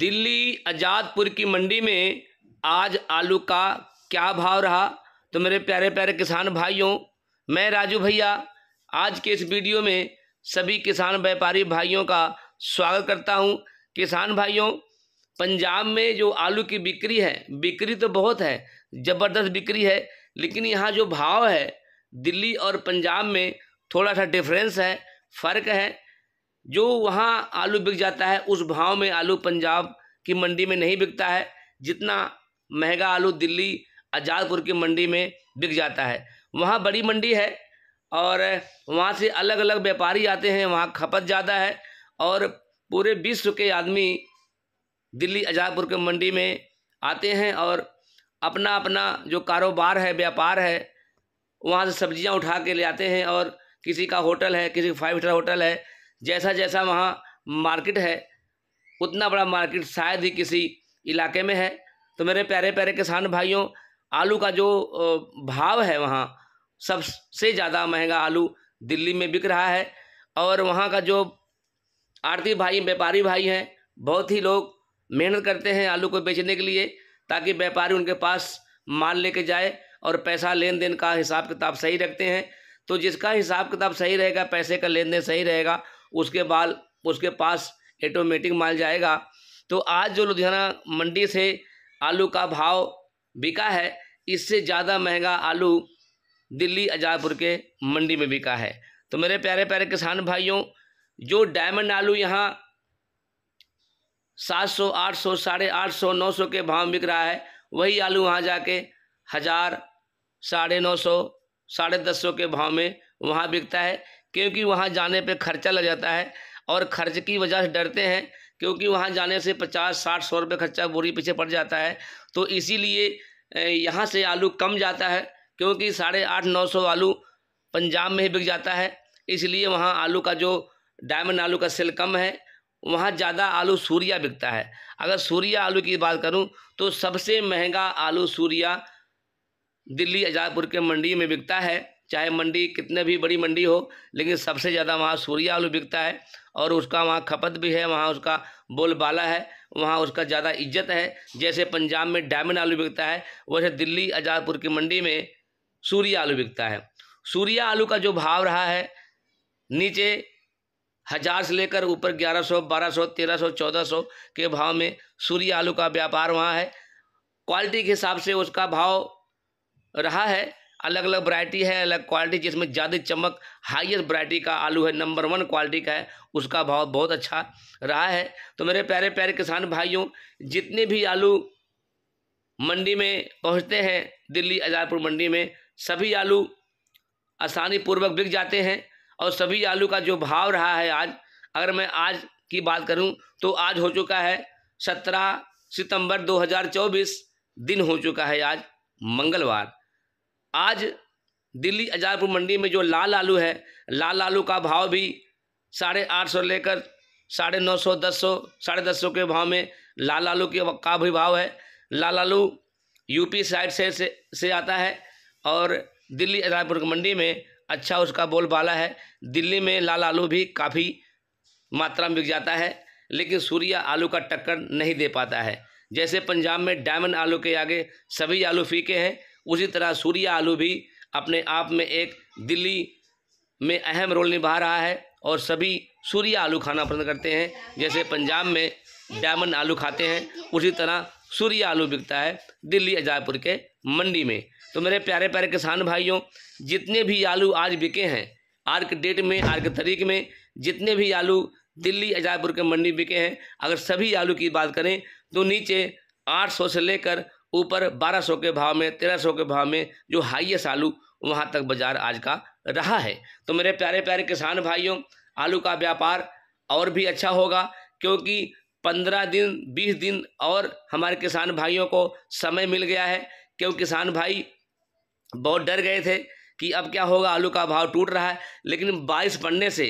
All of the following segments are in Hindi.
दिल्ली आज़ादपुर की मंडी में आज आलू का क्या भाव रहा तो मेरे प्यारे प्यारे किसान भाइयों मैं राजू भैया आज के इस वीडियो में सभी किसान व्यापारी भाइयों का स्वागत करता हूं किसान भाइयों पंजाब में जो आलू की बिक्री है बिक्री तो बहुत है ज़बरदस्त बिक्री है लेकिन यहाँ जो भाव है दिल्ली और पंजाब में थोड़ा सा डिफरेंस है फ़र्क है जो वहाँ आलू बिक जाता है उस भाव में आलू पंजाब की मंडी में नहीं बिकता है जितना महंगा आलू दिल्ली आज़ादपुर की मंडी में बिक जाता है वहाँ बड़ी मंडी है और वहाँ से अलग अलग व्यापारी आते हैं वहाँ खपत ज़्यादा है और पूरे विश्व के आदमी दिल्ली आज़ादपुर के मंडी में आते हैं और अपना अपना जो कारोबार है व्यापार है वहाँ से सब्जियाँ उठा के ले आते हैं और किसी का होटल है किसी का फाइव स्टार होटल है जैसा जैसा वहाँ मार्केट है उतना बड़ा मार्केट शायद ही किसी इलाके में है तो मेरे प्यारे प्यारे किसान भाइयों आलू का जो भाव है वहाँ सबसे ज़्यादा महंगा आलू दिल्ली में बिक रहा है और वहाँ का जो आरती भाई व्यापारी भाई हैं बहुत ही लोग मेहनत करते हैं आलू को बेचने के लिए ताकि व्यापारी उनके पास माल लेके जाए और पैसा लेन देन का हिसाब किताब सही रखते हैं तो जिसका हिसाब किताब सही रहेगा पैसे का लेन देन सही रहेगा उसके बाल उसके पास ऑटोमेटिक माल जाएगा तो आज जो लुधियाना मंडी से आलू का भाव बिका है इससे ज़्यादा महंगा आलू दिल्ली अजापुर के मंडी में बिका है तो मेरे प्यारे प्यारे किसान भाइयों जो डायमंड आलू यहाँ सात सौ आठ सौ साढ़े आठ सौ नौ सौ के भाव बिक रहा है वही आलू वहाँ जाके हज़ार साढ़े नौ सौ साढ़े दस सौ के भाव में वहाँ बिकता है क्योंकि वहाँ जाने पर खर्चा लग जाता है और खर्च की वजह से डरते हैं क्योंकि वहाँ जाने से पचास साठ सौ रुपये खर्चा बोरी पीछे पड़ जाता है तो इसीलिए यहाँ से आलू कम जाता है क्योंकि साढ़े आठ नौ सौ आलू पंजाब में ही बिक जाता है इसलिए वहाँ आलू का जो डायमंड आलू का सेल कम है वहाँ ज़्यादा आलू सूर्या बिकता है अगर सूर्या आलू की बात करूँ तो सबसे महंगा आलू सूर्या दिल्ली अजाजपुर के मंडी में बिकता है चाहे मंडी कितने भी बड़ी मंडी हो लेकिन सबसे ज़्यादा वहाँ सूर्या आलू बिकता है और उसका वहाँ खपत भी है वहाँ उसका बोलबाला है वहाँ उसका ज़्यादा इज्जत है जैसे पंजाब में डायमंड आलू बिकता है वैसे दिल्ली आजादपुर की मंडी में सूर्या आलू बिकता है सूर्या आलू का जो भाव रहा है नीचे हज़ार से लेकर ऊपर ग्यारह सौ बारह सौ तेरह सौ चौदह सौ के भाव में सूर्य आलू का व्यापार वहाँ है क्वालिटी के हिसाब से उसका भाव रहा है अलग अलग वरायटी है अलग क्वालिटी जिसमें ज़्यादा चमक हाइएस्ट वरायटी का आलू है नंबर वन क्वालिटी का है उसका भाव बहुत अच्छा रहा है तो मेरे प्यारे प्यारे किसान भाइयों जितने भी आलू मंडी में पहुँचते हैं दिल्ली अजारपुर मंडी में सभी आलू आसानी पूर्वक बिक जाते हैं और सभी आलू का जो भाव रहा है आज अगर मैं आज की बात करूं तो आज हो चुका है सत्रह सितंबर 2024 दिन हो चुका है आज मंगलवार आज दिल्ली अजारपुर मंडी में जो लाल आलू है लाल आलू का भाव भी साढ़े आठ सौ लेकर साढ़े नौ सौ दस सौ साढ़े दस सौ के भाव में लाल आलू के का भी भाव है लाल आलू यूपी साइड से से से आता है और दिल्ली अजारपुर की मंडी में अच्छा उसका बोलबाला है दिल्ली में लाल आलू भी काफ़ी मात्रा में बिक जाता है लेकिन सूर्या आलू का टक्कर नहीं दे पाता है जैसे पंजाब में डायमंड आलू के आगे सभी आलू फीके हैं उसी तरह सूर्य आलू भी अपने आप में एक दिल्ली में अहम रोल निभा रहा है और सभी सूर्य आलू खाना पसंद करते हैं जैसे पंजाब में डायमंड आलू खाते हैं उसी तरह सूर्य आलू बिकता है दिल्ली अजयपुर के मंडी में तो मेरे प्यारे प्यारे किसान भाइयों जितने भी आलू आज बिके हैं आज के डेट में आज के तरीक में जितने भी आलू दिल्ली अजयपुर के मंडी बिके हैं अगर सभी आलू की बात करें तो नीचे 800 से लेकर ऊपर 1200 के भाव में 1300 के भाव में जो हाइएस्ट आलू वहाँ तक बाजार आज का रहा है तो मेरे प्यारे प्यारे किसान भाइयों आलू का व्यापार और भी अच्छा होगा क्योंकि पंद्रह दिन बीस दिन और हमारे किसान भाइयों को समय मिल गया है क्यों किसान भाई बहुत डर गए थे कि अब क्या होगा आलू का भाव टूट रहा है लेकिन बारिश पड़ने से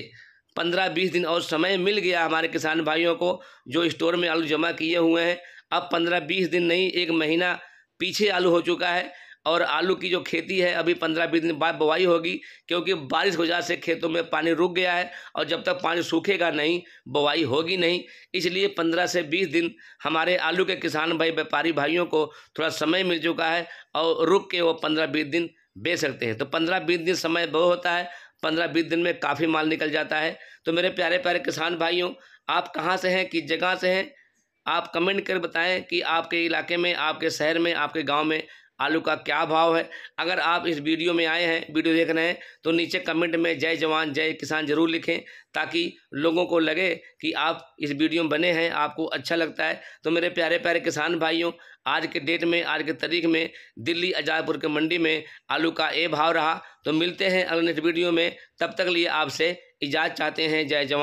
पंद्रह बीस दिन और समय मिल गया हमारे किसान भाइयों को जो स्टोर में आलू जमा किए हुए हैं अब पंद्रह बीस दिन नहीं एक महीना पीछे आलू हो चुका है और आलू की जो खेती है अभी पंद्रह बीस दिन बाद बुआई होगी क्योंकि बारिश वजह से खेतों में पानी रुक गया है और जब तक पानी सूखेगा नहीं बुआई होगी नहीं इसलिए पंद्रह से बीस दिन हमारे आलू के किसान भाई व्यापारी भाइयों को थोड़ा समय मिल चुका है और रुक के वो पंद्रह बीस दिन बेच सकते हैं तो पंद्रह बीस दिन समय बहुत होता है पंद्रह बीस दिन में काफ़ी माल निकल जाता है तो मेरे प्यारे प्यारे किसान भाइयों आप कहाँ से हैं किस जगह से हैं आप कमेंट कर बताएं कि आपके इलाके में आपके शहर में आपके गांव में आलू का क्या भाव है अगर आप इस वीडियो में आए हैं वीडियो देख रहे हैं तो नीचे कमेंट में जय जवान जय किसान ज़रूर लिखें ताकि लोगों को लगे कि आप इस वीडियो में बने हैं आपको अच्छा लगता है तो मेरे प्यारे प्यारे किसान भाइयों आज के डेट में आज के तारीख में दिल्ली अजायपुर के मंडी में आलू का ए भाव रहा तो मिलते हैं अगले वीडियो में तब तक लिए आपसे इजाज़ चाहते हैं जय जवान